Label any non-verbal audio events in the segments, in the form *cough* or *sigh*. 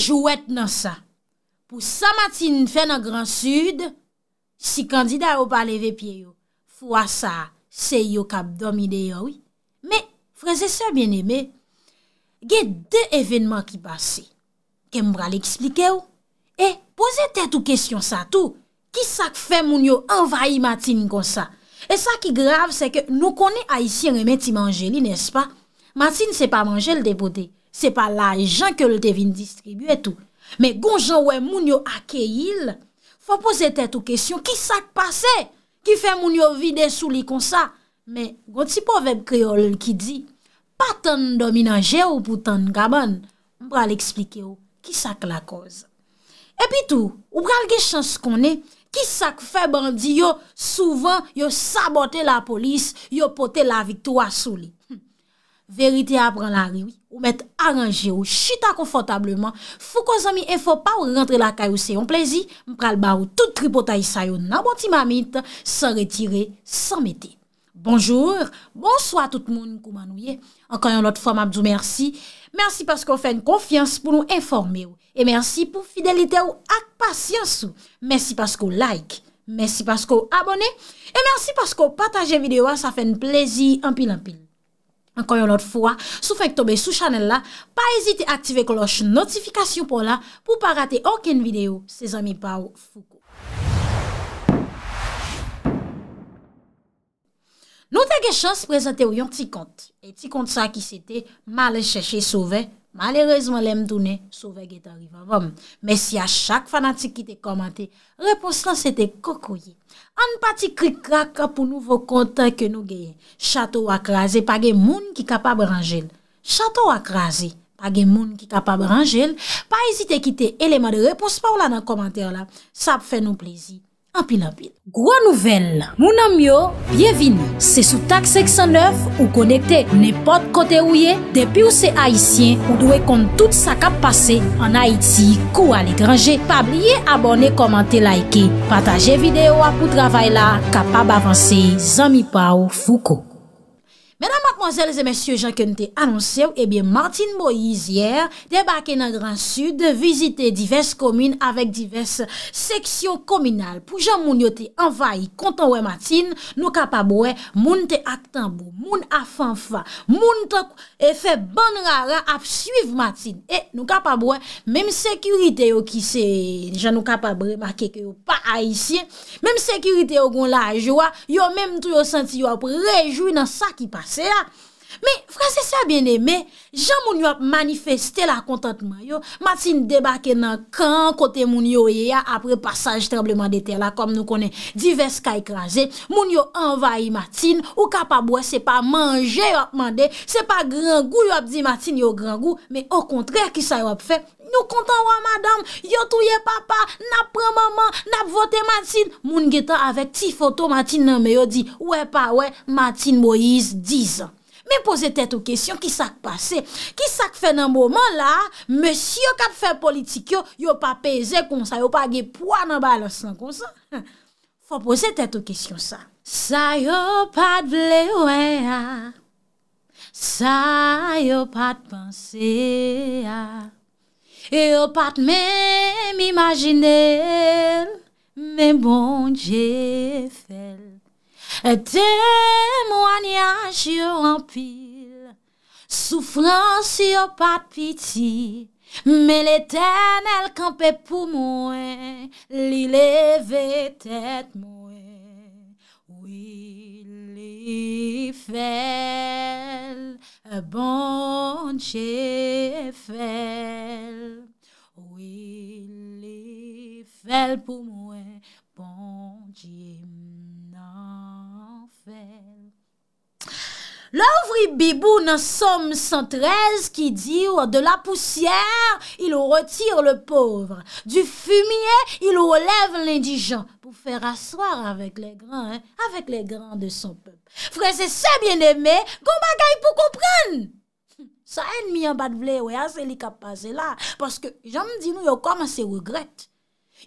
Jouet nan sa Pou sa matin fe nan Gran Sud Si kandida ou pa leve pie yo Fwa sa Se yo kap domi de yo Me freze sa bien eme Ge de evenman ki pase Kembra li eksplike yo E pose te tou kesyon sa tou Ki sak fe moun yo Envaye matin kon sa E sa ki grav se ke nou kone A isi reme ti manje li nes pa Matin se pa manje l depote Se pa la jan ke l te vin distribye tou. Me gon jan wè moun yo ake yil, fò pose tèt ou kesyon, ki sak pase? Ki fè moun yo vide sou li kon sa? Me, gont si po veb kriol ki di, patan dominanje ou poutan gaban? Mbra l'explike ou, ki sak la koz? E pi tou, ou pral ge chans kon e, ki sak fè bandi yo, souvan yo sabote la polis, yo pote la viktou a sou li. Verite a pran la riwi, ou met aranje ou chita konfotableman, fou kon zami enfo pa ou rentre la kayo se yon plezi, mpral ba ou tout tripotay sa yo nan boti mamit, san retire, san mete. Bonjour, bonsoi tout moun koumanouye, ankan yon lot fwa mabzou mersi, mersi paskou fèn konfians pou nou informe ou, e mersi pou fidelite ou ak pasyans ou, mersi paskou like, mersi paskou abone, e mersi paskou pataje videwa sa fèn plezi anpil anpil. Ankoyon lot fwa, sou fek tobe sou chanel la, pa ezite aktive koloch notifikasyon pou la pou pa rate anken video se zami pa ou fuko. Nota geshan se prezante ou yon ti kont, e ti kont sa ki se te male cheshe sou vek. Malèrezman lèm dounè, souve gèt arriva vòm. Bon, Mè si a chak fanatik ki te komante, reponsan se te kokouye. An pati krikra ka pou nouvo konten ke nou gèye. Chato akraze, page moun ki kapab rangèl. Chato akraze, page moun ki kapab rangèl. Pa ezite ki te eleman de repons pa ou la nan komante la. Sa ap fè nou plezi. Gwa nouvel, moun amyo, byevini, se sou tak 609 ou konekte nepot kote ouye, depi ou se Haitien ou dwe kont tout sa kap pase an Haiti kou al e grange, pabliye abone, komante, laike, pataje videyo apou travay la, kapab avanse, zami pa ou fuko. Medan matmozèl zè mèsyò jan kèn te anonsèw, ebyè eh Martin Boizier te bakè nan Gran Sud, te vizite divers komine avèk divers seksyon kominal. Pou jan moun yo te anvayi kontan wè Martin, nou kapabwè moun te ak tanbou, moun a fanfan, moun te e fè ban rara ap suiv Martin. E eh, nou kapabwè, mèm sekurite yo ki se, jan nou kapabwè bakè ke yo pa a isye, mèm sekurite yo goun la a jwa, yo mèm tou yo senti yo ap rejou nan sa ki pas. 谁呀？Me, fransese a bien eme, jan moun yo ap manifeste la kontantman yo, matin debake nan kan kote moun yo ye ya apre pasaj trableman de tela, kom nou konen divers ka ekraze, moun yo envahi matin, ou kapabwe se pa manje yo ap mande, se pa grangou yo ap di matin yo grangou, me o kontre ki sa yo ap fe, nou kontan wan madame, yo touye papa, nap pran maman, nap vote matin, moun getan avek ti foto matin nan me yo di, we pa we, matin Moïse dizan. Men pose tet ou kesyon, ki sak pase? Ki sak fè nan mouman la, mè si yo kap fè politik yo, yo pa peze kon sa, yo pa ge pwa nan ba lò san kon sa? Fò pose tet ou kesyon sa. Sa yo pat vle wè ya, sa yo pat panse ya, yo pat mè m'imagine lè, mè bon jè fè lè. Temwanyaj yo wampil Soufrans yo patpiti Me le ten el kampe pou mwen Li leve tet mwen Ou li fel Bon je fel Ou li fel pou mwen Bon je mnen Lè ouvri bibou nan som 113 ki di ou an de la poussière, il ou retire le pauvre Du fumier, il ou lèv l'indijan pou fè rasswar avèk lè gran, avèk lè gran de son pep Frè se se bien emè, kon bagay pou komprèn Sa en mi an bat vle ou ya se li kapazè la, paske jam di nou yo koman se regrette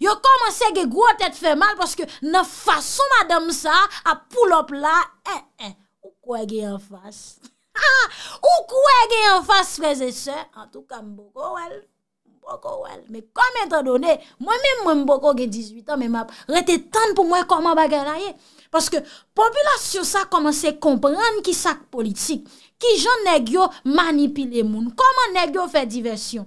Yo komanse ge gwo tèt fè mal paske nan fason madam sa ap poulop la, e, eh, e, eh. ou kwen ge yon fase. Ha, *laughs* ha, ou kwen ge yon fase prese se, an tou ka m boko wel, m boko wel. Me komentan donè, mwen mè m m boko ge 18 an, me m ap rete tan pou mwen koman bagay raye. Eh. Paske populasyon sa komanse kompran ki sak politik, ki joun ne gyo manipile moun, koman ne gyo fè diversyon,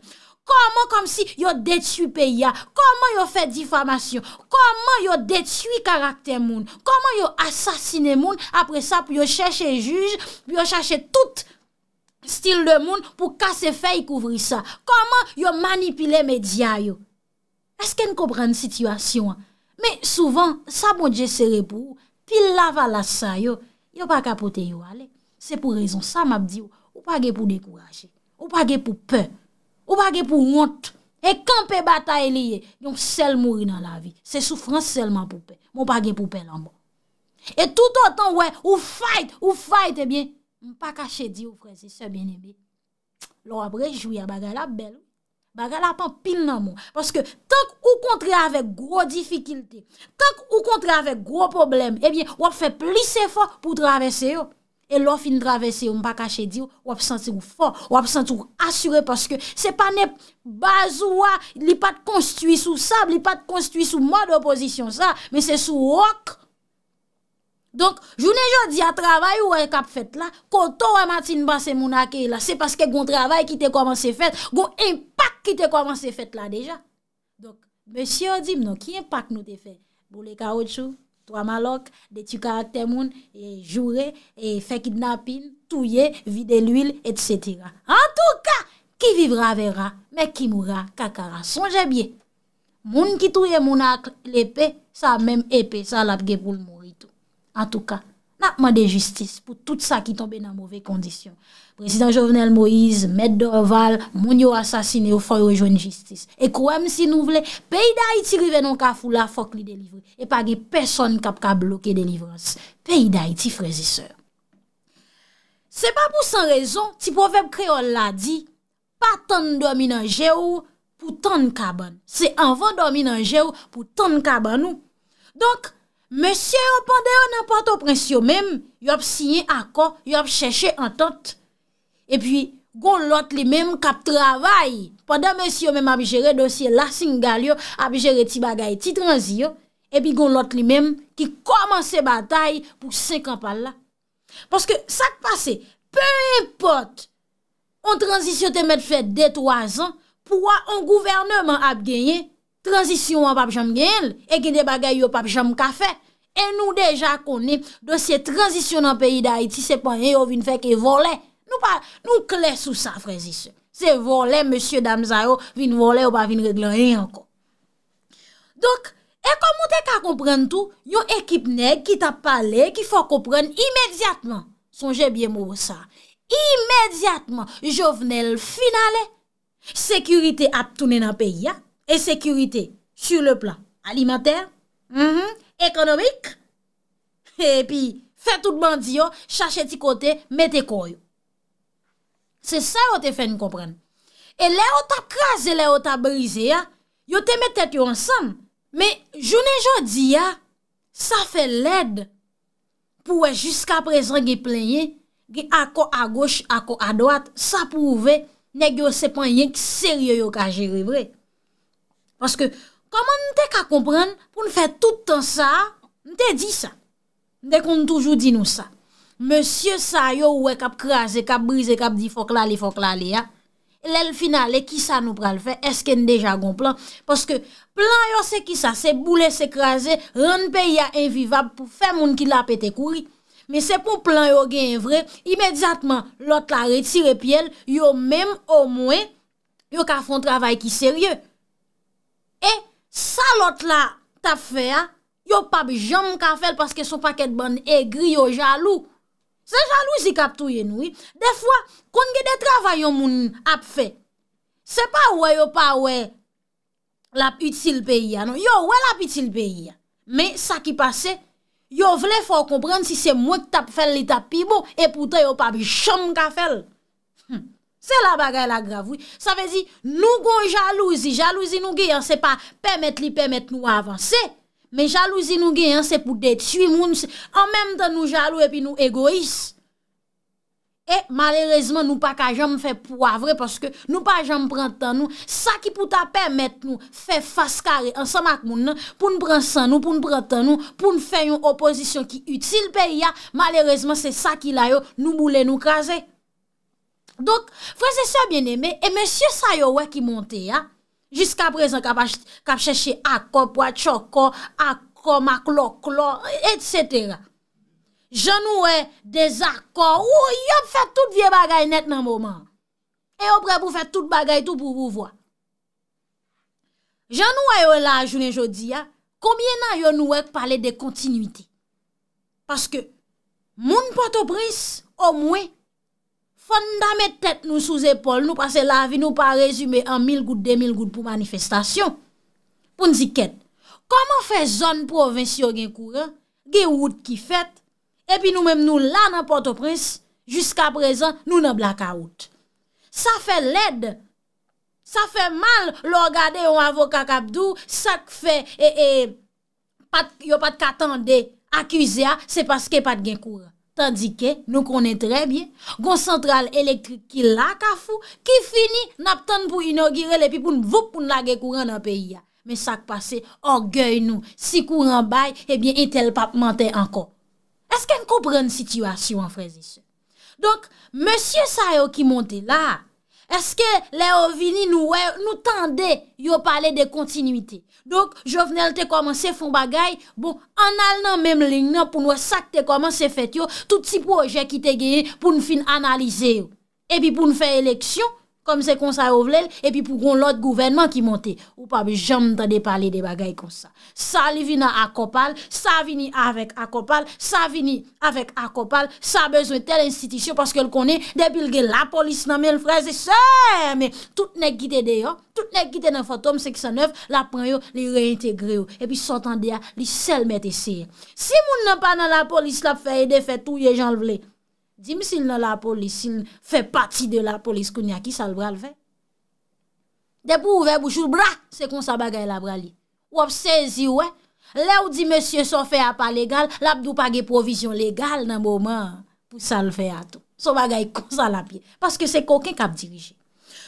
Koman kom si yo detui peya? Koman yo fe difamasyon? Koman yo detui karakter moun? Koman yo asasine moun apre sa pou yo chache juj? Pou yo chache tout stil de moun pou kase fey kouvri sa? Koman yo manipile media yo? Eske n kopran sitwasyon? Me souvan, sa moun dje sere pou ou? Pi la bon valasa yo? Yo pa kapote yo ale? Se pou rezon, sa mabdi yo. Ou pa ge pou dekouraje? Ou pa ge pou pey? Ou bagye pou yont, e kampe bata e liye, yon sel mouri nan la vi, se soufran selman pou pe, moun bagye pou pe nan moun. E tout an tan wè, ou fayt, ou fayt, ebyen, eh moun pa kache di ou kwezi, se bine bi. Lò ap rejouye, bagye la bel, bagye la pan pil nan moun. Paske, tank ou kontre avek gro difikilte, tank ou kontre avek gro problem, ebyen, eh wap fe plis efo pou travese yo. E lo fin dravese ou mpa kache di ou, wap senti ou for, wap senti ou asure, paske se pa ne bazou wap, li pat konstuit sou sab, li pat konstuit sou mod oposisyon sa, men se sou wak. Donk, jounen jodi a travay ou wap kap fet la, koto wap matin basen mounake la, se paske goun travay ki te komanse fet, goun impak ki te komanse fet la deja. Donk, men si yo di mnon ki impak nou te fet, bou le kaoutchou? Swa malok, de ti karakter moun, joure, fekid napin, touye, vide l'uil, et setira. En touka, ki vivra vera, me ki moura, kakara. Sonje bie. Moun ki touye moun ak l'epe, sa mèm epe, sa labge boul mou itou. En touka. Natman de jistis pou tout sa ki tombe nan mouve kondisyon. Prezident Jovenel Moïse, Med Dorval, Mounio Asasine ou Foy Rejoine Jistis. E kouem si nou vle, peyi da iti rive non ka fula fok li delivre. E pa ge person kap ka blokke delivrance. Peyi da iti freziseur. Se pa pou san rezon, ti profep kreol la di, pa ton domi nan jè ou pou ton kaban. Se anvan domi nan jè ou pou ton kaban ou. Donk, Mèsyè yo padè yo nan pato prens yo mèm, yo ap sinye akor, yo ap chèche antot, epi gon lot li mèm kap travay, padè mèsy yo mèm ap jere dosye la, singal yo, ap jere ti bagay, ti tranzy yo, epi gon lot li mèm ki komanse batay pou senk an pal la. Paske sak pase, pey import, an tranzysyo te mèd fèd de 3 an, pouwa an gouvernèman ap genye, Transisyon w ap ap jam gen el, e ginde bagay yo ap ap jam kafe, e nou deja konen, dosye transisyon nan peyi da Haiti, sepan e yo vin fek e volen. Nou kle sou sa frezisyon. Se volen, Monsieur Damzaro vin volen, ou pa vin reglen enko. Dok, e kon e mouten ka kompren tout, yo ekip neg ki ta pale, ki fok kompren imedjatman, sonje bie mou sa, imedjatman, jo vnen l finalen, sekurite ap tounen nan peyi ya, E sekurite sur le plan alimenter, ekonomik, mm-hmm, e pi fè tout bandi yo, chache ti kote, mette kon yo. Se sa yo te fè n'kompren. E le yo ta kras e le yo ta brise ya, yo te mette ten yo ansan. Me jounen joun di ya, sa fè led pou wè jiska prezon ge plenye, ge ako a goch, ako a doat, sa pouve negyo sepan yon ki seryo yo ka jere vrej. Paske, koman nou te ka kompren, pou nou fè tout tan sa, nou te di sa. Ndè kon nou toujou di nou sa. Monsie sa yo wè kap kraze, kap brize, kap di fok lale, fok lale ya. Lè l final, lè ki sa nou pral fè, eske nou deja gon plan. Paske, plan yo se ki sa, se boule se kraze, ren pe ya envivab pou fè moun ki la pete kouri. Men se pou plan yo gen vre, imedjatman, lot la retire piel, yo menm ou mwen, yo ka fon travay ki seryeu. E sa lot la tap fè ya, yo pa bi jom ka fèl paske sou paket ban egri yo jalou. Se jalou si kap touye nou. De fwa, kon gen de travay yo moun ap fè. Se pa wè yo pa wè lap util peyi ya. Yo wè lap util peyi ya. Me sa ki pase, yo vle fò kompren si se mwè tap fèl li tap pi bo e poutè yo pa bi jom ka fèl. Se la bagay la gravou. Sa vezi nou kon jalouzi. Jalouzi nou gen yon se pa pemet li pemet nou avanse. Men jalouzi nou gen yon se pou detui moun. An menm dan nou jalou epi nou egois. E malerezman nou pa ka jom fe poavre paske nou pa jom prantan nou. Sa ki pou ta pemet nou fe faskare an samak moun nan. Poun prantan nou, poun prantan nou. Poun fe yon opozisyon ki utile pe yon. Malerezman se sa ki la yo nou moule nou kaze. Donk, fwese se a byen eme, e mesye sa yo wek ki monte ya, jiska prezon kap cheshe akop, wachoko, akom, aklo, klo, etc. Jan nou wek de zakor, ou yo pou fè tout vie bagay net nan mouman. E yo pou fè tout bagay tout pou pouvoa. Jan nou wek yo la a jounen jodi ya, kombien nan yo nou wek pale de kontinuité. Paske, moun patopris, o mwen, Fon dame tèt nou sou zépol, nou pase lavi, nou pa rezume an mil gout, de mil gout pou manifestasyon. Poun zikèd, koman fè zon provensyon gen kouran, ge wout ki fèt, epi nou mèm nou la nan portoprens, jysk aprezen nou nan blaka wout. Sa fè led, sa fè mal lò gade yon avokat kapdou, sa fè, e, e, pat, yon pat katande akwizea, se paske pat gen kouran. Tandike nou konen tre bie, gon sentral elektrik ki la ka fou, ki fini nap tande pou inogire le pi pou nou vop pou nou nage kouran nan peyi ya. Men sak pase, orgey nou, si kouran baye, ebyen etel pape mantè anko. Esken kou prene situasyon frezise? Donk, monsye sa yo ki monte la, eske le ovini nou tende yo pale de kontinuité? Donk, jovnel te komanse fon bagay, bon, anal nan menm lign nan pou nou sak te komanse fet yo, tout si pou oje ki te geye pou nou fin analize yo. Ebi pou nou fe eleksyon, kom se kon sa yo vlel, epi pou kon lot gouvernement ki monte. Ou pa bi jom ta de pale de bagay kon sa. Sa li vi nan Akopal, sa vini avèk Akopal, sa vini avèk Akopal, sa bezwen tel institisyon, paske l konen debilge la polis nan men l fraze se. Me, tout ne gite de yo, tout ne gite nan fotom 69, la preyo li reintegre yo, epi son tan de ya li sel met eseye. Si moun nan pa nan la polis la pfeye de fè tou ye jan vlel, Dim si l nan la polis, si l fè pati de la polis koun ya ki sal bral fè. Depou ouve boujou, bra, se kon sa bagay la bral li. Wop sezi wè, lè ou di mèsyè so fè a pa legal, l ap dou page provisyon legal nan mouman pou sal fè a tou. So bagay kon sa la pi, paske se koken kap dirije.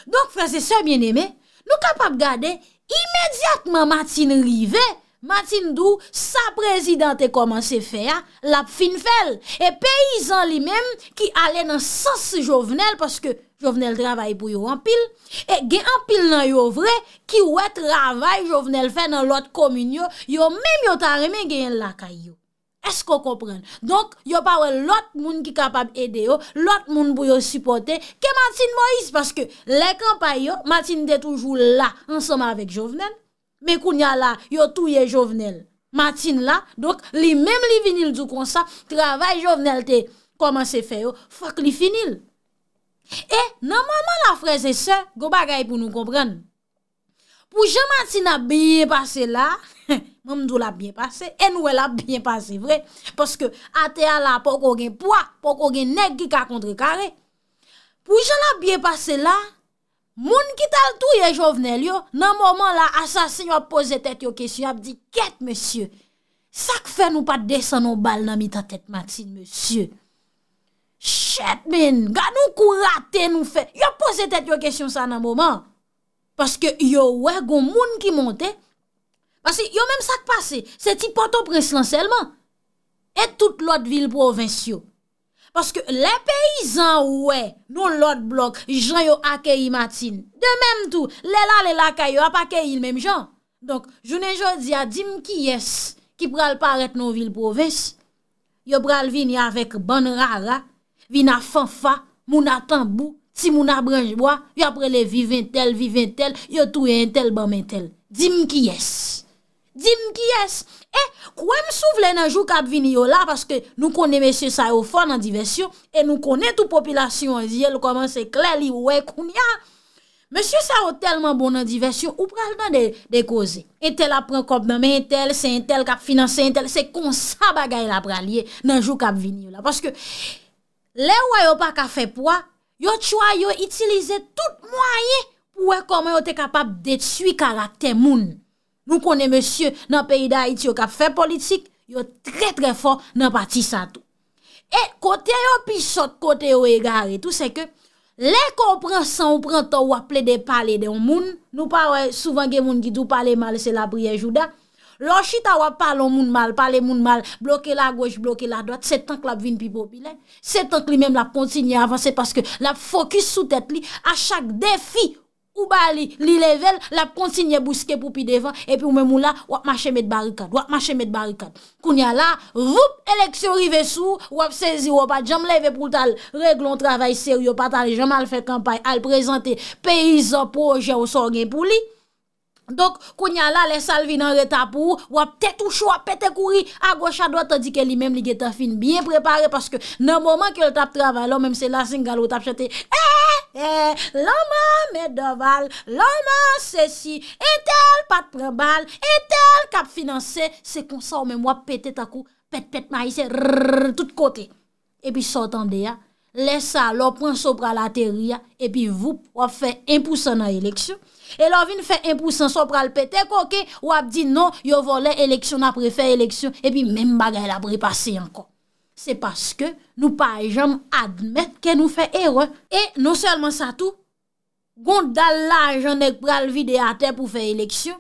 Donk frasè sa bienemè, nou kap ap gade, imèdiatman matin rive, Matin d'ou, sa prezidentè komanse fè ya, lap fin fèl. E peyizan li men, ki ale nan sas jovenel, paske jovenel travay pou yo anpil, e gen anpil nan yo vre, ki wet travay jovenel fè nan lot kominyo, yo men yo tarime gen laka yo. Esko kompren? Donk, yo pawe lot moun ki kapab ede yo, lot moun bou yo sipote, ke Matin Moïse, paske le kampay yo, Matin de toujou la, ansoma avèk jovenel, Mè kounya la, yo touye jovenel. Matin la, dok li mèm li vinil du konsa, travay jovenel te koman se fe yo, fok li finil. E, nan *laughs* maman la freze se, go bagay pou nou kompran. Poujè matin la byen pase la, mèm dò la byen pase, en wè la byen pase vre, poske ateya la pok ogen pwa, pok ogen neg ki ka kontre kare. Poujè la byen pase la, Moun ki tal tou ye jovnel yo, nan mouman la asasen yo ap pose tet yo kesyon, ap di ket monsye. Sak fe nou pa desen nou bal nan mi ta tet mat si monsye. Shet men, ga nou kou rate nou fe. Yo pose tet yo kesyon sa nan mouman. Paske yo we goun moun ki monte. Paske yo men sak pase, se ti poto preslan selman. Et tout lot vil provincio. Paske le peyizan wè, nou lot blok, jan yo akeyi matin. De menm tou, lè la lè laka yo ap akeyi l menm jan. Donk, jounen jò di a dim ki yes, ki pral paret nou vil poves. Yo pral vin ya vek ban rara, vin a fanfa, mou na tambou, ti mou na branjboa, yo aprele vivintel, vivintel, yo touye intel, bamintel. Dim ki yes, dim ki yes. E, eh, kwen m sou vle nanjou kap vini yo la, paske nou konen msye sa yo fon nan diversyon, e nou konen tou popilasyon diye, lou koman se kler li we koun ya. Msye sa yo telman bon nan diversyon, ou pral nan de koze. Intel apren kop nanme, Intel se Intel kap finanse Intel, se konsa bagay la pralye nanjou kap vini yo la. Paske, le woy yo pa ka fe pwa, yo tshwa yo itilize tout mwaye, pou we koman yo te kapap de tshwi karate moun. Nou konen monsye nan peyi da iti yo kap fe politik, yo tre tre fon nan pati sa tou. E kote yo pi sot, kote yo e gare, tout se ke, le kompran san ou pran ton wap ple de pale de yon moun, nou pa wè souvan gen moun gidou pale mal se la briye joudan, lò chita wap pale yon moun mal, pale yon moun mal, bloke la goj, bloke la doat, se tank la vin pi bo bilen, se tank li menm la kontin yon avans, se paske la fokus sou tet li, a chak defi, Ou ba li, li level, lap kontinye Bouske pou pi devan, epi ou men mou la Wap mache met barikad, wap mache met barikad Kounya la, voup, eleksyon Rive sou, wap sezi wap Jam leve pou tal, reglon, travay, seryo Patal, jamal fe kampay, al prezante Peizan, poje, osor gen pou li Dok, kounya la Le salvi nan re tap ou, wap Tetou chou, wap pete kouri, a gocha doa Tadi ke li mem li geta fin, bien prepare Paske nan mouman ke l tap travay Lo mem se la singal ou tap chate, eee eh! E loma medeval, loma sesi, etel patrebal, etel kap finanse, se konsa ou men wap pete takou, pete pete maise, rrrrrr, tout kote. E pi sotande ya, lesa lopon sopra la teri ya, e pi vup wap fe impousan nan eleksyon. E lopin fe impousan sopra lpete koke, wap di non, yo volen eleksyon apre fe eleksyon, e pi men bagay la pre pase yanko. se paske nou pa jom admet ke nou fe eron. E, nou selman sa tou, gondal la janek pral videater pou fe eleksyon.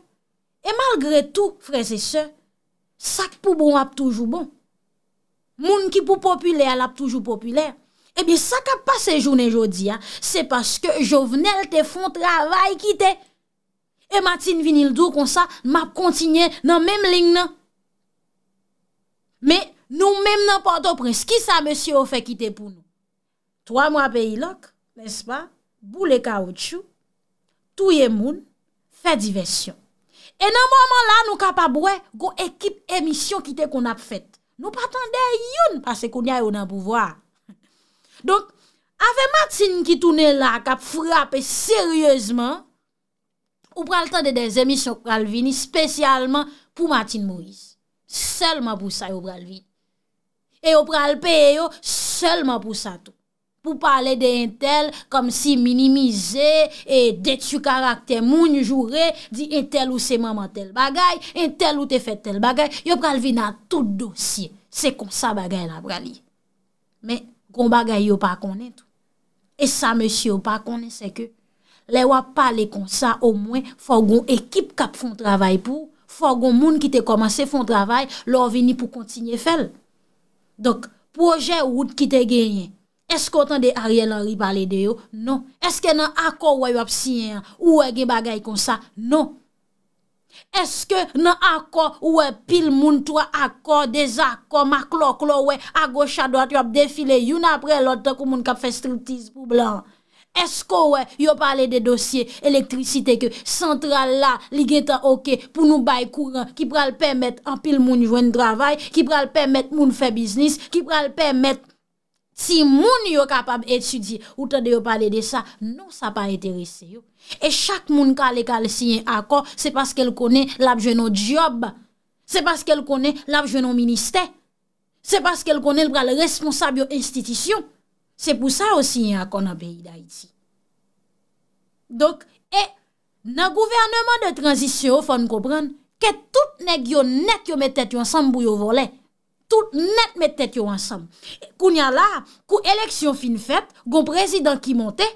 E malgre tou, fre se se, sak pou bon ap toujou bon. Moun ki pou popule al ap toujou popule. Ebi, eh sak ap pase jounen jodi, se paske jovenel te fon travay ki te. E matin vinil dou kon sa, map kontinye nan mem ling nan. Me, Nou mèm nan porto prens, ki sa mèsyo ou fe kite pou nou? Troa mwa pe ilok, nèspan, bou le kaoutchou, touye moun, fe diversyon. E nan mwaman la nou kapabwe, go ekip emisyon kite kon ap fet. Nou patande yon, pase kon ya yo nan pouvoar. Donk, ave Matin ki toune la kap frape seryèzman, ou pral tan de de zemi sok pral vini, spesyalman pou Matin Mouis. Selman pou sa yo pral vit. E yo pral peye yo selman pou sa tou. Pou pale de intel kom si minimize e detu karakter moun joure di intel ou se maman tel bagay, intel ou te fet tel bagay, yo pral vi nan tout dosye. Se konsa bagay nan prali. Men, kon bagay yo pa konen tou. E sa monsi yo pa konen se ke le wap pale konsa o mwen fò goun ekip kap fon travay pou, fò goun moun ki te komanse fon travay lò vini pou kontinye fel. Donk, proje wout ki te genye, eske otan de a rielan ribale de yo? Non. Eske nan akor woy wap siyen, woy gen bagay kon sa? Non. Eske nan akor woy pil moun to a akor, de zakor, maklok lo woy, a gocha do ati wap defile, yon apre lote kou moun kap fe strutiz pou blan. Esko wè yo pale de dosye elektrisite ke Sentral la ligeta oke pou nou bay kouran Ki pral pèmèt anpil moun jwen travay Ki pral pèmèt moun fè biznis Ki pral pèmèt si moun yo kapab etudye Ou ta de yo pale de sa, nou sa pa eterise yo E chak moun ka le kal siyen akor Se paske l konè l apje nou job Se paske l konè l apje nou minister Se paske l konè l pral responsab yo institisyon Se pou sa osi yon akona beyi da iti. Dok, e, nan gouvernement de transisyon, fon koupran, ke tout net yon net yon met tèt yon ansam bou yon volè. Tout net met tèt yon ansam. Kou nyan la, kou eleksyon fin fèt, gon prezident ki monte,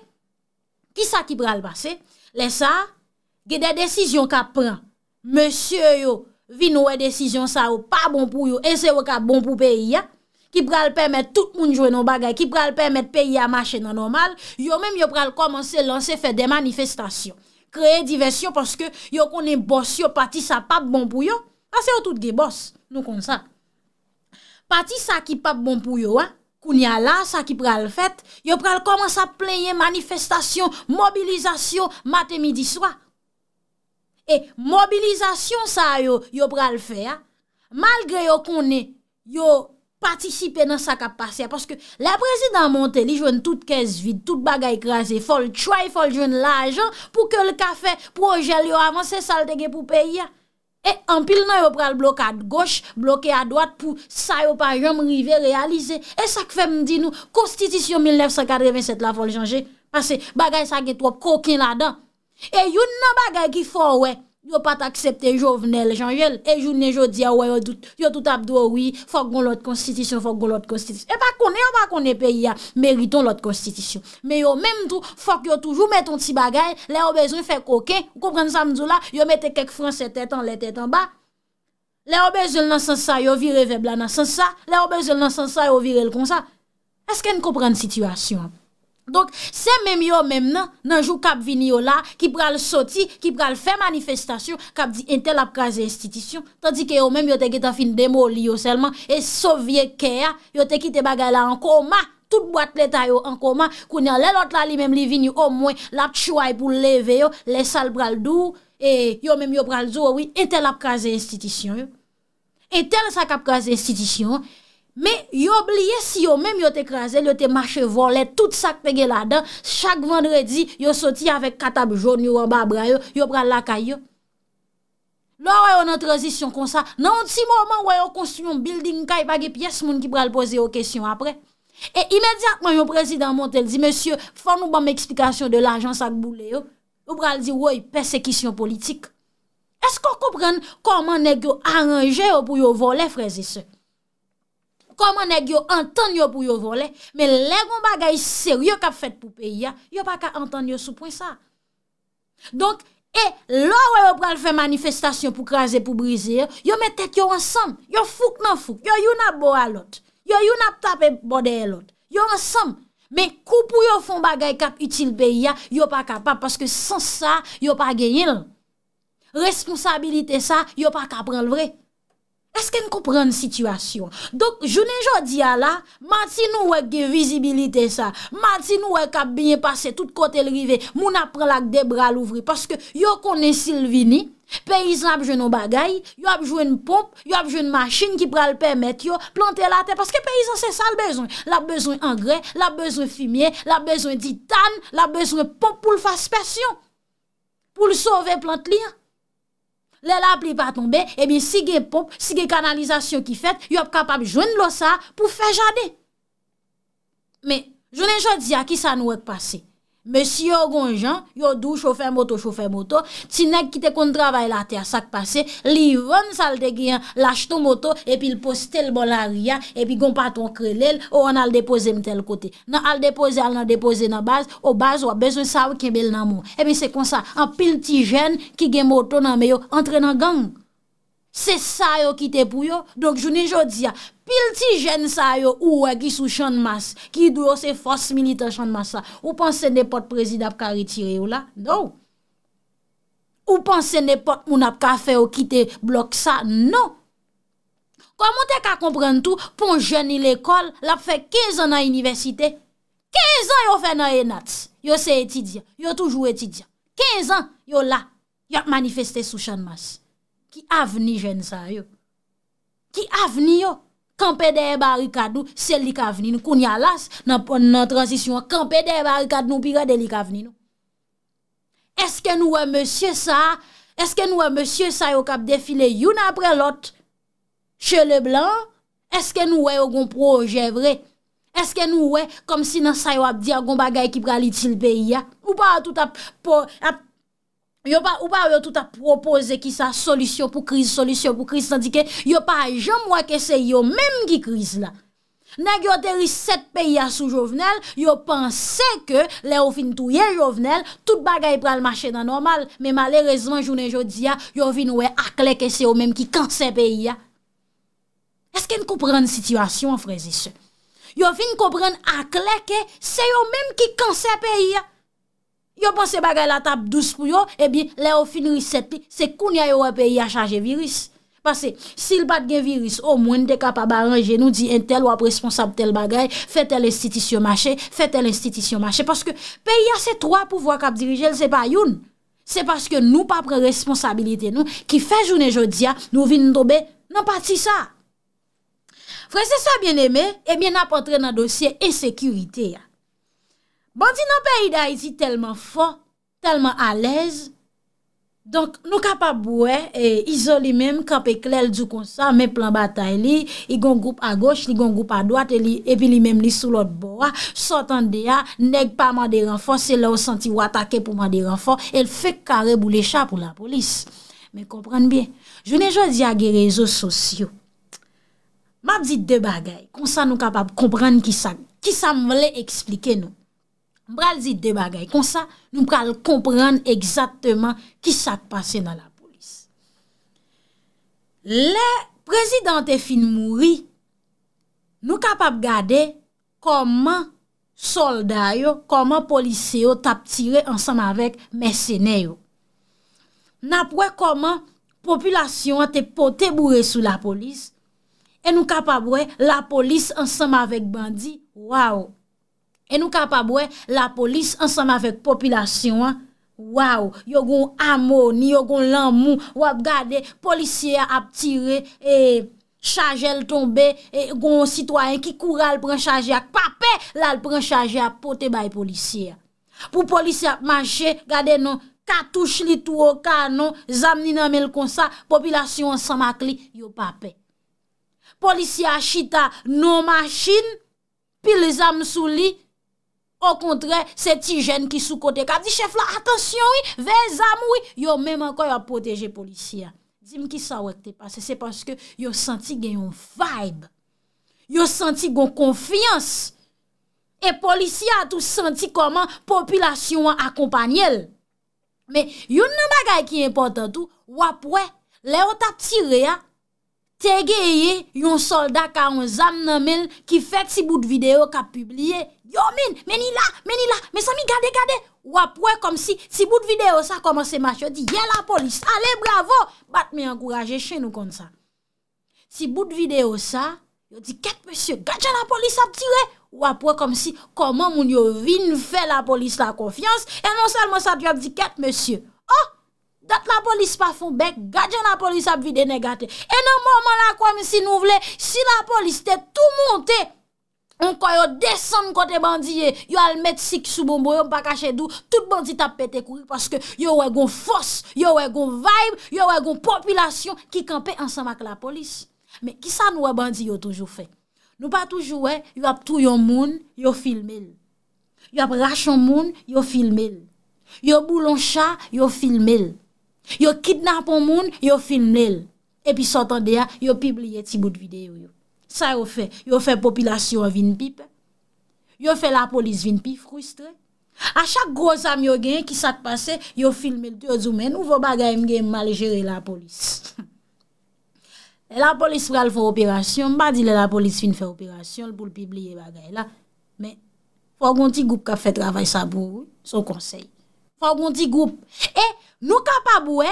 ki sa ki pral base, lesa, ge de desisyon ka pran, monsye yo, vi nou e desisyon sa ou, pa bon pou yo, e se wak a bon pou peyi ya, ki pral permèt tout moun jwè nou bagay, ki pral permèt peyi a machè nan normal, yo mèm yo pral komanse lansè fè de manifestasyon. Kreye diversyon, paske yo konen bòs yo pati sa pap bon pou yo, a se yo tout ge bòs, nou kon sa. Pati sa ki pap bon pou yo, kouni a la sa ki pral fèt, yo pral komanse a plèye manifestasyon, mobilizasyon, matè midi swa. E mobilizasyon sa yo, yo pral fè, malgre yo konen yo Patisipe nan sa kapasyen, paske la prezidant monte li jwen tout kez vide, tout bagay krasi, fol choy, fol jwen lajan pou ke l kafe proje li yo avanse saltege pou peyi ya. E anpil nan yo pral blokad goch, blokad a doat pou sa yo pa jom rive realize. E sak fe mdi nou, konstitisyon 1987 la fol janje, paske bagay sa ge trok kokin la dan. E yon nan bagay ki fò wey. Yo pat aksepte jo vnel janjel, e jounen jo diya wè yo dout, yo dout abdou wè, fòk goun lot konstitisyon, fòk goun lot konstitisyon. E pa konen, yo pa konen peyi ya, meriton lot konstitisyon. Me yo menm tou, fòk yo toujou met ton ti bagay, le yo bezon fè koke, koupren samdou la, yo mette kek fransè tètan, lè tètan ba. Le yo bezon nan san sa, yo vire vè blan nan san sa, le yo bezon nan san sa, yo vire l kon sa. Esken koupren situasyon ap? Donk, se mèm yo mèm nan, nanjou kap vini yo la, ki pral soti, ki pral fè manifestasyon, kap di entel apkaze institisyon, tandi ke yo mèm yo teke ta fin demoli yo selman, e sovie kè ya, yo teke te bagay la an koma, tout boat leta yo an koma, koun ya lè lot la li mèm li vini yo, o mwen, lap chouay pou leve yo, lè sal pral dou, e yo mèm yo pral zou yo, entel apkaze institisyon yo. Entel sa kap kaze institisyon yo, Me yo bliye si yo menm yo te kreze, yo te marche vole, tout sa ke pege la dan, chak vendredi yo soti avek katab joun yo wabab rayo, yo pral lakay yo. Lo wè yo nan transisyon kon sa, nan yon ti mouman wè yo konstisyon building kaj bagi piyes moun ki pral pose yo kesyon apre. E imediatman yo prezident Montel di, monsye, fan nou bam eksplikasyon de l'ajan sa ke bole yo, yo pral di, wè yo persekisyon politik. Esk an koupren koman nek yo aranje yo pou yo vole freze sek. Koman ek yo antan yo pou yo vole, men lègon bagay seryo yo kap fèt pou peyi ya, yo pa ka antan yo soupren sa. Donk, e, lò wè yo pral fè manifestation pou krasè, pou brise yo, yo metèk yo ansam, yo fouk nan fouk, yo yon ap bo alot, yo yon ap tape bode elot, yo ansam, men koupou yo fon bagay kap itil peyi ya, yo pa kapap, paske sans sa, yo pa genyil. Responsabilite sa, yo pa ka pral vre. Eske n kou pren n situasyon? Dok, jounen jò di ala, mati nou wèk gen vizibilite sa, mati nou wèk ap binye pase tout kote l'rive, moun ap pren lak de bra l'ouvri. Paske, yo konen Silvini, peyizan ap jounen bagay, yo ap jounen pomp, yo ap jounen maschine ki pral pèmètyo, plante la te, paske peyizan se sal bezon. La bezon angrè, la bezon fimiè, la bezon titan, la bezon pomp pou l'fasse persyon. Pou l'sove plant liyan. Le la ap li paton be, ebi si ge pop, si ge kanalizasyon ki fet, yo ap kapab jwen lo sa pou fe jade. Me, jwen en jodi a ki sa nou et pase. Mè si yo gon jan, yo dou choufer moto, choufer moto, ti neg kite kon travay la te a sak pase, li yon sal de gen lach ton moto, epi l postel bon a ria, epi gon paton krel el, ou an al depoze mtel kote. Nan al depoze, al nan depoze nan baz, ou baz wap bezon sav kebel nan mou. Epi se konsa, an pil ti jen ki gen moto nan meyo, entre nan gang. Se sa yo kite pou yo, donk jouni joudia, pil ti jen sa yo ou wagi sou chanmas, ki dwe yo se fos milita chanmas sa, ou panse nepot prezid ap ka ritire yo la? Non. Ou panse nepot moun ap ka fe yo kite blok sa? Non. Kwa moun te ka kompren tou, pon jen il ekol, lap fe 15 an an universite, 15 an yo fe nan enat, yo se etidia, yo toujou etidia, 15 an yo la, yo manifeste sou chanmasa. Ki avni jen sa yo? Ki avni yo? Kampede e barikad nou, sel li kavni nou. Koun yalas nan pon nan transisyon. Kampede e barikad nou, pi gade li kavni nou. Eske nou wè monsye sa? Eske nou wè monsye sa yo kap defile yon apre lot? Che le blan? Eske nou wè yon gon proje vre? Eske nou wè kom si nan sa yo ap di agon bagay ki pralit sil peyi ya? Ou pa a tout ap po? Yo pa ou pa yo tout a propose ki sa solisyon pou kriz, solisyon pou kriz, sandi ke yo pa a jom wakese yo menm ki kriz la. Nag yo deri set peyi a sou jovenel, yo panse ke le ou fin tou ye jovenel, tout bagay pral mache nan normal, men malerezman jounen jodi ya, yo vin ou e akleke se yo menm ki kansen peyi ya. Eske n kouprenn situasyon, frezi se? Yo vin kouprenn akleke se yo menm ki kansen peyi ya. Yo pan se bagay la tap douz pou yo, ebi eh le ou fin riset pi, se koun ya yo wè peyi a chanje virus. Pase, si l bat gen virus, ou mwen de kap a baranje nou di entel wap responsab tel bagay, fè tel institisyon mache, fè tel institisyon mache. Pase ke peyi a se troa pou wak ap dirijel, se pa yon. Se paske nou pa pre responsabilite nou, ki fè jounen jodi ya, nou vin nou dobe, nan pati sa. Frense sa bien eme, ebi na patre nan dosye e sekurite ya. Bandi nan pe yi da iti telman fò, telman alez, donk nou kapap bouè, e, izol li mèm, kapè klel djou konsa, mè plan batay li, i gon goup a goch, li gon goup a doat, epi e li mèm li sou lot boa, sotan deya, neg pa man de renfò, se lè ou santi ou atake pou man de renfò, el fè kare bou lè chà pou la polis. Mè komprende bie. Je ne jò di agè rezo sosyo. Ma bzit de bagay, konsa nou kapap komprende ki sa mwen lè eksplike nou. Mpral zid de bagay. Kon sa, nou pral kompren exactement ki sa te pase nan la polis. Le prezident te fin mouri, nou kapap gade koman solday yo, koman polise yo tap tire ansanm avek mersene yo. Napwe koman populasyon te pote boure sou la polis, e nou kapap we la polis ansanm avek bandi, wawo. E nou kapabwe, la polis ansama vek popilasyon, waw, yo goun amouni, yo goun lamoun, wap gade, polisyè ap tire, e chaje l tombe, e goun sitwayen ki koura l pren chaje ak pape, la l pren chaje ap pote bay polisyè. Pou polisyè ap manche, gade nou, katouche li tou o ka, nou, zam ni namel konsa, popilasyon ansama kli, yo pape. Polisyè ap chita nou manchine, pi le zam sou li, Ou kontre, se ti jen ki sou kote kap, di chef la, atensyon wè, vè zam wè, yo mèm anko yo apoteje polisyen. Dime ki sa wè te pase, se paske yo senti gen yon vibe, yo senti gen konfiyans, e polisyen a tou senti koman populasyon wè akompanyel. Mè, yon nan bagay ki importan tou, wap wè, le ou ta tirè ya. Segeye yon soldat ka an zam namel ki fet si bout videyo ka publie. Yo men, meni la, meni la, men sa mi gade gade. Ou apwe kom si si bout videyo sa koman se mache, yo di ye la polis. Ale bravo, bat mi an gouraje chen nou kon sa. Si bout videyo sa, yo di ket monsye, gache la polis ap tire. Ou apwe kom si koman moun yo vin fe la polis la konfians. E non salman sa di ap di ket monsye. Oh! La polis pa fon bek, gajan la polis ap vide negate. E nan mouman la komisi nou vle, si la polis te tou monte, an kon yo desen kote bandi ye, yo al met si kisou bonbon, yo mpa kache dou, tout bandi tapete kou, paske yo wegon fos, yo wegon vibe, yo wegon popilasyon ki kampe ansan mak la polis. Men, ki sa nou webandi yo toujou fe? Nou pa toujou we, yo ap tou yon moun, yo filmel. Yo ap rachon moun, yo filmel. Yo bouloncha, yo filmel. Yo kidnap an moun, yo film lel. E pi sotan de ya, yo pibliye ti bout videyo yo. Sa yo fe, yo fe popilasyon vin pip. Yo fe la polis vin pi frustre. A chak groz am yo gen, ki sa te pase, yo film el diyo zoumen, ou vo bagay m gen mal jere la polis. *laughs* E la polis pral fè operasyon, m ba di le la polis fin fè operasyon, l pou l'pibliye bagay la. Men, fò gonti goup ka fè travay sa bourou, son konsey. Fò gonti goup, e... Nou kapab wè,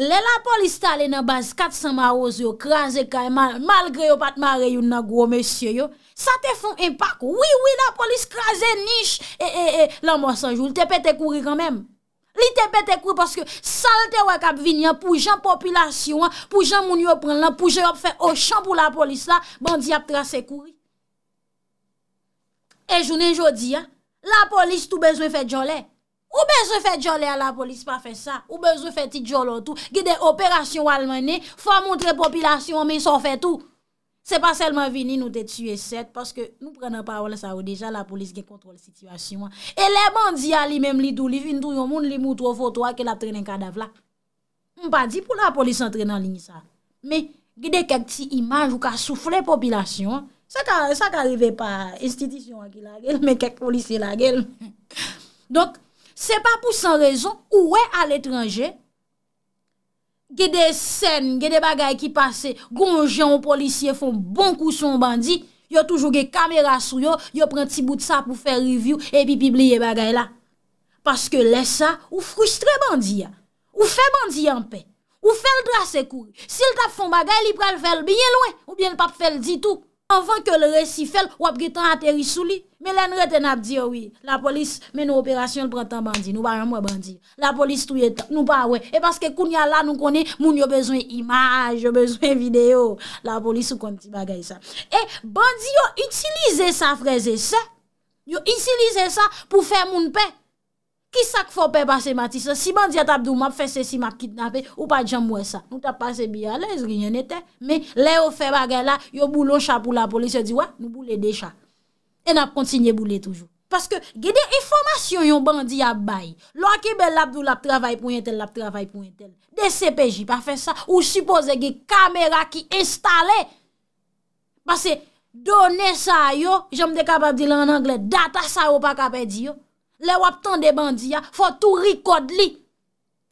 lè la polis ta lè nan baz 400 maroz yo, kranze kranze, malgre yo pat mare yo nan gwo mesye yo, sa te fon impak. Oui, oui, la polis kranze nish. E, e, e, lan monsanjou, l tepe te kouri kanmèm. Li tepe te kouri paske sal te wè kap vini an, pou jan populasyon an, pou jan moun yo pren lan, pou jan op fè o chan pou la polis la, bandi ap trase kouri. E jounen jodi an, la polis tou bezwen fè djolè. Ou be zo fè diolè a la polis pa fè sa? Ou be zo fè ti diolè ou tou? Gide operasyon walmenè, fò moun tre popilasyon, mè son fè tou. Se pa selman vini nou te tue set, paske nou prenè pa oule sa ou, deja la polis gen kontrol situasyon. E le bandia li men li dou li, fin tou yon moun li moutou o fotou a, ke la trenen kadaf la. M pa di pou la polis entrenen lini sa. Mè gide kek ti imaj, ou ka souffle popilasyon, sa ka rive pa institisyon anke la gel, men kek polis se la gel. Donk, Se pa pou san rezon, ouwe al etranje. Ge de sen, ge de bagay ki pase, gonjen ou policye fon bon kouson bandi, yo toujou ge kamera sou yo, yo pren ti bout sa pou fe review, e pi pi bliye bagay la. Paske lesa, ou frustre bandi ya. Ou fe bandi en pe. Ou fe l drase kou. Se l tap fon bagay, li pral fe l biye lwe, ou bien pa fe l di tou. avant que le récit fait, ou ap temps atterri sous lui. Mais là, n'a pas dit, oui, la police mène opération, prend un bandit, nous pas un bandit. La police tout est nous pas ouais. Et parce que quand y a là, nous connaissons, moun besoin image, besoin vidéo. La police ou konti petit bagay ça. Et bandit ont utilise ça, fraise et ils Yo utilise ça pour faire moun paix. Kisa k fo pe pase mati sa? Si bandi a tabdou map fese si map kitnape, ou pa djan mwese sa? Nou tab pase biye alez, gwenye nete. Men, le ou fe bagay la, yo bou lon cha pou la polisye diwa, nou boule de cha. E nap kontinye boule toujou. Paske, gede informasyon yon bandi a bayi. Lo a kebel labdou labtravay.tel, labtravay.tel. De CPJ pa fese sa, ou suppose ge kamera ki instale, pase, done sa yo, yo jom dekabab dile an angle, data sa yo pa kapè diyo. Le wap tan de bandi ya, fò tou rikod li.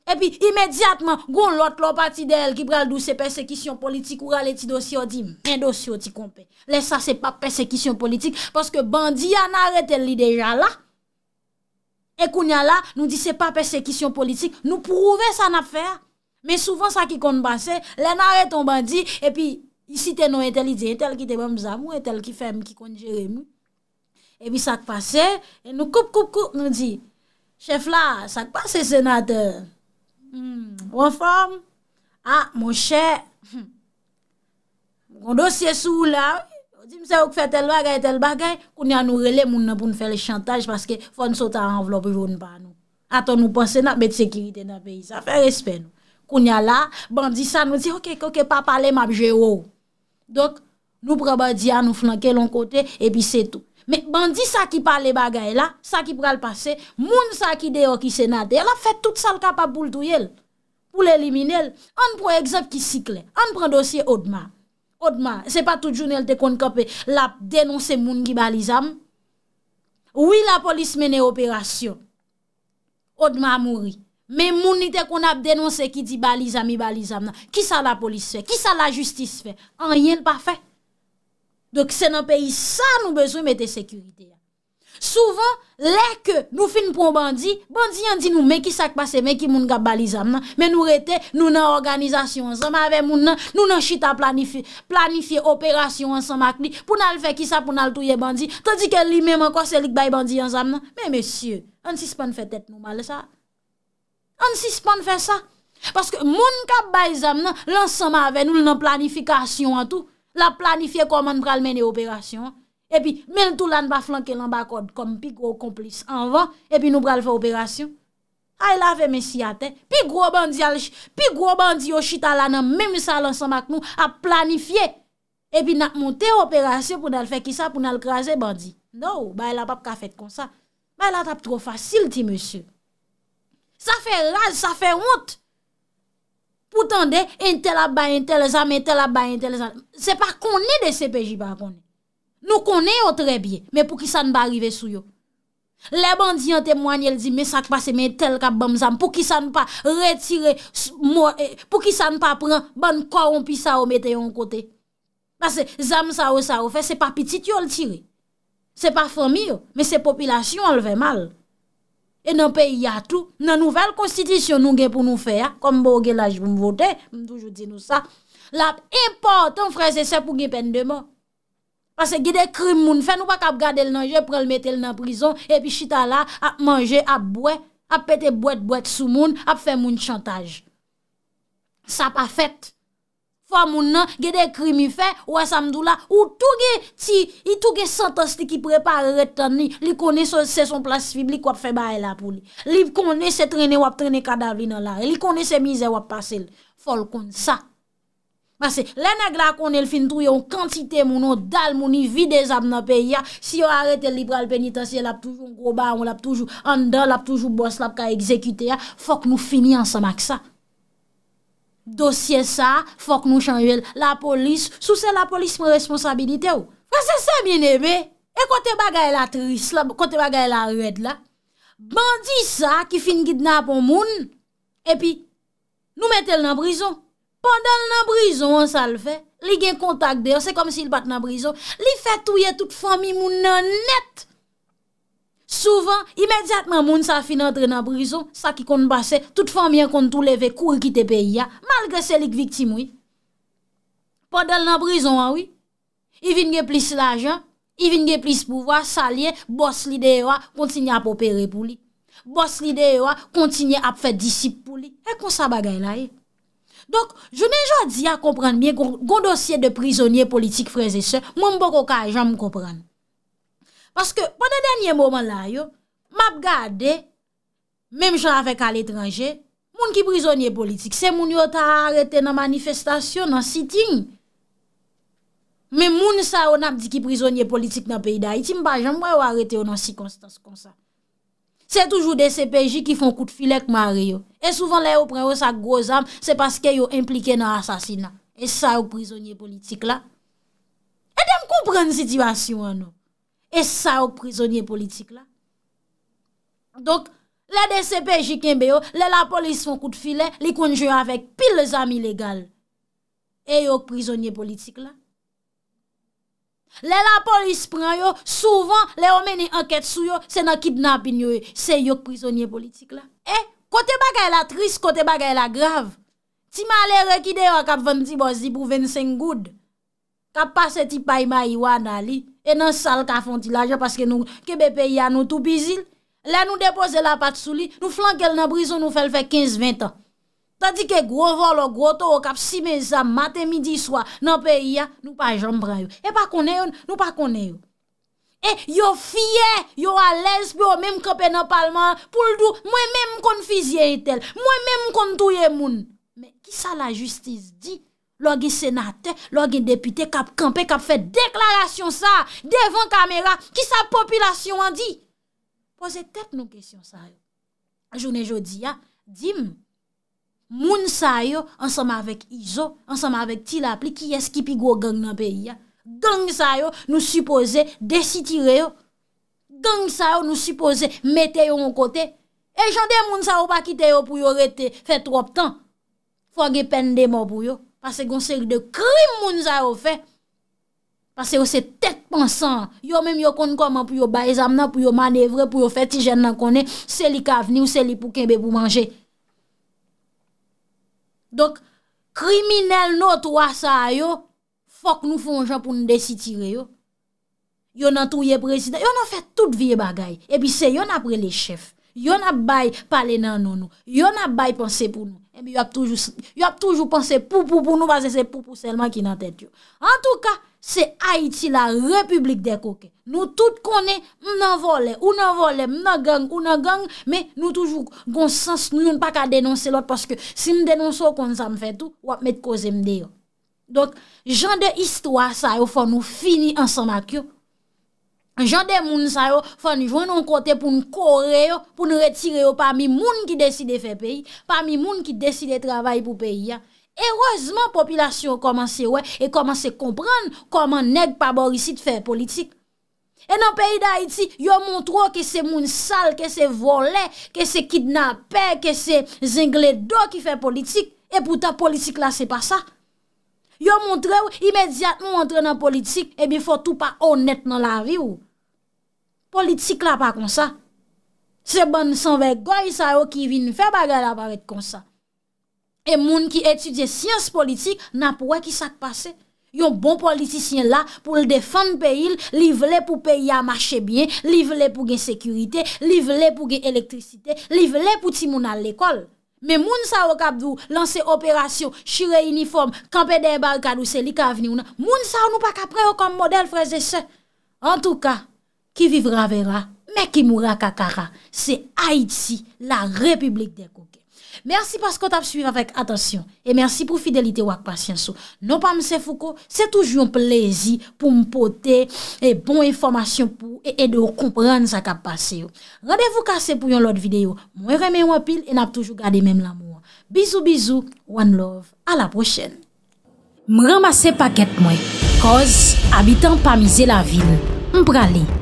E pi, imediatman, goun lòt lò pati de el ki pral dou se persekisyon politik ou ral eti dosyo di. Men dosyo ti kompe. Le sa se pa persekisyon politik, pòske bandi ya nan arete li deja la. E koun ya la, nou di se pa persekisyon politik, nou prouve san afer. Me soufan sa ki kon basen, le nan arete on bandi, e pi, si te nou ente li di, ente li ki te bom zamou, ente li ki fem, ki kon jere mou. Ebi sak pase, e nou koup koup koup nou di, Chef la, sak pase senatèr? Hmm, Renforme? Ha, ah, mou che? Mou kondosye sou la? Ou di mse ou k fè tel bagay, tel bagay? Kounia nou rele moun nan pou nou fè le chantaj paske fòn sou ta anvlo pou joun ba nou. Aton nou pase nan bete sekirite nan peyi. Sa fè respè nou. Kounia la, bandi sa nou di, Ok, ok, pa pale mabjè ou. Donk, nou proba di a nou flanke lon kote, epi se tout. Men bandi sa ki pale bagay la, sa ki pral pase, moun sa ki deyo ki senate, la fet tout sal kapap pou l'douy el, pou l'elimine el. An pran eksept ki sikle, an pran dosye odman, odman, se pa tout jounel te kon kope, la denonse moun ki balizam, oui la polis mene operasyon, odman mouri, men moun ni te kon ap denonse ki di balizam, ki balizam, ki sa la polis fe, ki sa la justis fe, an ryen pa fe. Dok se nan peyi sa nou bezwe mette sekurite ya. Souvan, leke nou fin pou bandi, bandi yon di nou meki sak pase, meki moun kap bali zanman. Men nou rete nou nan organizasyon anzama ave moun nan, nou nan chita planifi, planifi operasyon anzama akli. Pou nan al fe ki sa pou nan al touye bandi. Tadi ke li meman kwa selik bay bandi anzaman. Men men syon, an si span fe tet nou mal sa. An si span fe sa. Paske moun kap bali zanman, lansama ave nou nan planifikasyon an tou. la planifiye konman pral mene operasyon, epi men tou lan ba flanke lan bakon, konm pi gro komplis anvan, epi nou pral fa operasyon. Ay la ve men siyate, pi gro bandi yo chitala nan, mem sa lan san mak nou, a planifiye, epi nak monte operasyon pou nan fe ki sa, pou nan krasye bandi. Nou, bay la pap ka fet kon sa, bay la tap tro fasil ti monsi. Sa fe raz, sa fe ont, Poutan de, en tel abay, en tel zam, en tel abay, en tel zam. Se pa konen de se peji ba konen. Nou konen yo tre bie, men pou ki san ba rive sou yo. Le bandi yon temwany el di, men sak pase men tel kabam zam, pou ki san pa retiré, eh, pou ki san pa pran, ban korompi sa ou mette yon kote. Pase zam sa ou sa ou fe, se pa pitit yo l tiré. Se pa fomi yo, men se popilasyon al ve mal. E nan peyi atou, nan nouvel konstitisyon nou gen pou nou fe ya, kombo ou gen laj pou m voten, m toujou di nou sa, la, importan freze se pou gen pende man. Pase gide krim moun fe, nou bak ap gade l nanje, prel metel nan prison, e pi chita la, ap manje, ap bwe, ap pete bwet bwet sou moun, ap fe moun chantaj. Sa pa fet. Fwa moun nan, gede krimi fe, wwa samdou la, ou touge ti, i touge santosti ki prepa reteni, li kone se son plas fiblik wap fe bae la pou li. Li kone se trene wap trene kadavli nan la, li kone se mize wap pase l, fol kon sa. Mase, lè nag la kone l fin truyon, kantite moun nan dal mouni, videz ap nan pe ya, si yo arete liberal penitansye, l ap toujou ngroba, l ap toujou andan, l ap toujou bos, l ap ka ekzekute ya, fok nou fini ansama ksa. Dosye sa, fok nou chan yon, la polis, sou se la polis mwen responsabilite ou. Fase se mwen ebe, e kote bagay la tris la, kote bagay la rwed la, bandi sa ki fin gidna pou moun, epi nou metel nan brison. Pendan nan brison an sal fe, li gen kontak deyo, se kom si il bat nan brison, li fetouye tout fami moun nan nette. Souvan, imediatman moun sa fin entre nan brison, sa ki kon basen, tout fon mien kon tou leve kou kite pe yia, malge selik viktim woy. Pa del nan brison woy, i vin ge plis la jan, i vin ge plis pouwa salye, boss lideye woy kontinye ap opere pou li. Boss lideye woy kontinye ap fet disip pou li. Ek kon sa bagay la ye. Eh. Donk, jounen jwa di a komprenmye kon dosye de prizonye politik freze se, moun mbo koka a jan m komprenmye. Parce que pendant le dernier moment là yo, map gardé, même gens avec à l'étranger, moun ki prisonnier politique, c'est moun yo ta a arrêté nan manifestation, nan siting. Mais moun sa yo nap di ki prisonnier politique nan pays d'Haïti, m'ajan mwen yo arrêté yo nan si constance kon sa. C'est toujours des CPJ qui font coup de filè k'ma re yo. Et souvent la yo pren yo sa grosse âme, c'est parce que yo impliqué nan assassinat. Et sa yo prisonnier politique la. Et de m'kouprenne situation an nou. E sa yon prizonye politik la. Donk, le DCP jikenbe yo, le la polis fon kout filen, li konjou avèk pil le zami legal. E yon prizonye politik la. Le la polis pran yo, souvan le omeni anket sou yo, se nan kidnap inyo yo, se yon prizonye politik la. E, kote baka yon la tris, kote baka yon la grav. Ti malè rekide yo kap vantibozibou 25 goud. Kap pase ti paima yon alit. E nan sal ka fontilaje paske nou kebe pe ya nou tou bizil, la nou depose la pat sou li, nou flankel nan brison nou fel fe 15-20 an. Tadi ke gro volo, gro to, okap si meza, mate midi, swa, nan pe ya, nou pa jom bra yo. E pa kone yo, nou pa kone yo. E yo fie, yo a lesbio, mèm kope nan palman, pouldou, mèm mèm kon fizye itel, mèm mèm kon touye moun. Men, ki sa la justice di? Lò gen senate, lò gen depite kap kampe, kap fet deklarasyon sa, devan kamera, ki sa popilasyon an di. Poze tep nou kesyon sa yo. A jounen jodi ya, dim, moun sa yo ansam avèk Izo, ansam avèk Tilapli, ki eski pi gwo gang nan peyi ya. Gang sa yo nou suppose desitire yo. Gang sa yo nou suppose meteyo an kote. E jande moun sa yo pa kiteyo pou yo rete fè tro ptan. Fwa ge pen de mò pou yo. Pase yon seri de krim moun za yon fe. Pase yon se tek pensan. Yon menm yon kon koman pou yon baezam nan, pou yon manevre, pou yon fetijen nan konen. Se li ka avni ou se li pou kenbe pou manje. Donk, kriminel nou to asa yo, fok nou fon jan pou nou desi tire yo. Yon nan touye prezident. Yon nan fe tout vie bagay. Ebi se, yon apre le chef. Yon ap bay pale nan nou nou, yon ap bay panse pou nou, ebi eh yon ap toujou panse pou pou pou nou, vaze se pou pou selman ki nan tet yo. En tou ka, se Haiti la republik de koke. Nou tout konen, m nan vole, m nan vole, m nan gang, m nan gang, me nou toujou gonsens, nou yon pa ka denonse lot, paske si m denonso kon sa m fetou, wap met koze m deyo. Donk, jan de histwa sa yo fon nou fini ansanak yo, Jan de moun sa yo, fwa ni jwen nou kote pou nou kore yo, pou nou retire yo, pa mi moun ki deside fe peyi, pa mi moun ki deside travay pou peyi ya. E rozman, popilasyon koman se we, e koman se kompran, koman neg paborisi te fe politik. E nan peyi da Haiti, yo montro ke se moun sal, ke se vole, ke se kidnape, ke se zengle do ki fe politik, e pouta politik la se pa sa. Yo montre ou, imediat moun entre nan politik, ebi fò tou pa honet nan la ri ou. Politik la pa kon sa. Se ban sanvek goy sa ou ki vin fè bagay la paret kon sa. E moun ki etudye siyans politik, nan pou wè ki sak pase. Yo bon politisyen la pou l defan pe il, li vle pou pe ya mache bien, li vle pou gen sekurite, li vle pou gen elektrisite, li vle pou ti moun al ekol. Men moun sa ou kapdou, lanse operasyon, shire uniform, kampe den bar kadou, selika aveni ou nan. Moun sa ou nou pa kapre ou kom model freze se. En tou ka, ki vivra vera, me ki moura kakara. Se Haidzi, la republik dekou. Mersi paskot ap suiv avèk atasyon. E mersi pou fidelite wak pasyansou. Non pa mse foukou, se toujou an plezi pou mpotè e bon informasyon pou e edou kompran sa kap pasyou. Radevou kase pou yon lot videyo. Mwen remen wapil en ap toujou gade menm l'amou. Bizou, bizou, one love. A la prochen. M ramase paket mwen. Koz, abitan pa mize la vil. Mprali.